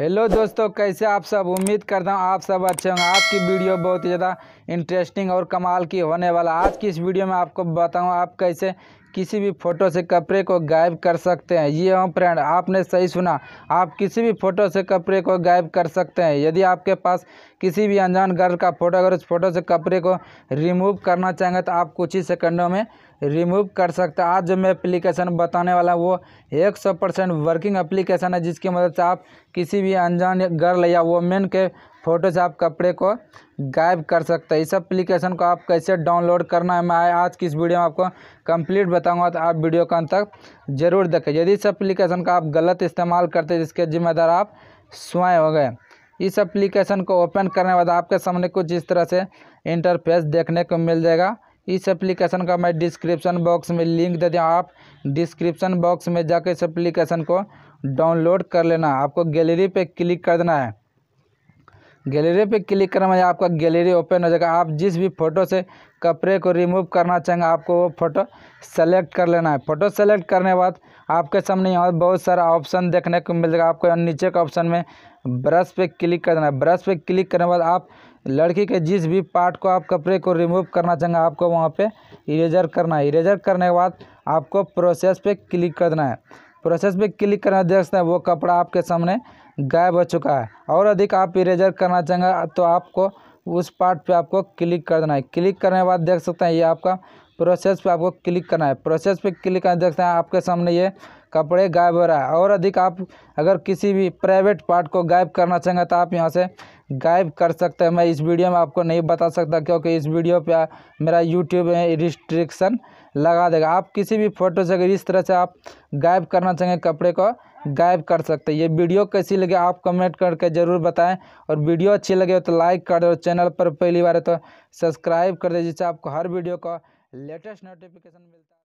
hello दोस्तों कैसे आप सब उम्मीद करता हूँ आप सब अच्छे होंगे आज की वीडियो बहुत ही ज़्यादा इंटरेस्टिंग और कमाल की होने वाला आज की इस वीडियो में आपको बताऊँ आप कैसे किसी भी फ़ोटो से कपड़े को गायब कर सकते हैं ये हों फ्रेंड आपने सही सुना आप किसी भी फ़ोटो से कपड़े को गायब कर सकते हैं यदि आपके पास किसी भी अनजान गर्ल का फ़ोटो अगर उस फोटो से कपड़े को रिमूव करना चाहेंगे तो आप कुछ ही सेकंडों में रिमूव कर सकते हैं आज जो मैं एप्लीकेशन बताने वाला हूँ वो एक सौ परसेंट वर्किंग एप्लीकेशन है जिसकी मदद से आप किसी भी अनजान गर्ल या वोमेन के फ़ोटो से आप कपड़े को गायब कर सकते हैं इस एप्लीकेशन को आप कैसे डाउनलोड करना है मैं आज की इस वीडियो में आपको कंप्लीट बताऊंगा तो आप वीडियो का अंत तक जरूर देखें यदि इस एप्लीकेशन का आप गलत इस्तेमाल करते हैं जिसके जिम्मेदार आप स्वयं हो गए इस एप्लीकेशन को ओपन करने के बाद आपके सामने कुछ इस तरह से इंटरफेस देखने को मिल जाएगा इस एप्लीकेशन का मैं डिस्क्रिप्शन बॉक्स में लिंक दे दिया आप डिस्क्रिप्शन बॉक्स में जाकर इस एप्लीकेशन को डाउनलोड कर लेना आपको गैलरी पे क्लिक कर देना है गैलरी पे क्लिक करना है आपका गैलरी ओपन हो जाएगा आप जिस भी फ़ोटो से कपड़े को रिमूव करना चाहेंगे आपको वो फ़ोटो सेलेक्ट कर लेना है फ़ोटो सेलेक्ट करने बाद आपके सामने यहाँ बहुत सारा ऑप्शन देखने को मिल जाएगा आपको नीचे के ऑप्शन में ब्रश पे क्लिक कर देना है ब्रश पे क्लिक करने के बाद आप लड़की के जिस भी पार्ट को आप कपड़े को रिमूव करना चाहेंगे आपको वहाँ पर इरेजर करना है इरेजर करने के बाद आपको प्रोसेस पे क्लिक करना है प्रोसेस पे क्लिक करना देख सकते हैं वो कपड़ा आपके सामने गायब हो चुका है और अधिक आप इरेजर करना चाहेंगे तो आपको उस पार्ट पे आपको क्लिक कर देना है क्लिक करने के बाद देख सकते हैं ये आपका प्रोसेस पे आपको क्लिक करना है प्रोसेस पे क्लिक करना देख सकते हैं आपके सामने ये कपड़े गायब हो रहा है और अधिक आप अगर किसी भी प्राइवेट पार्ट को गायब करना चाहेंगे तो आप यहाँ से गायब कर सकते हैं मैं इस वीडियो में आपको नहीं बता सकता क्योंकि इस वीडियो पर मेरा यूट्यूब रिस्ट्रिक्शन लगा देगा आप किसी भी फोटो से अगर इस तरह से आप गायब करना चाहेंगे कपड़े को गायब कर सकते हैं ये वीडियो कैसी लगे आप कमेंट करके ज़रूर बताएं और वीडियो अच्छी लगे तो लाइक कर दो चैनल पर पहली बार है तो सब्सक्राइब कर दे जिससे आपको हर वीडियो का लेटेस्ट नोटिफिकेशन मिलता है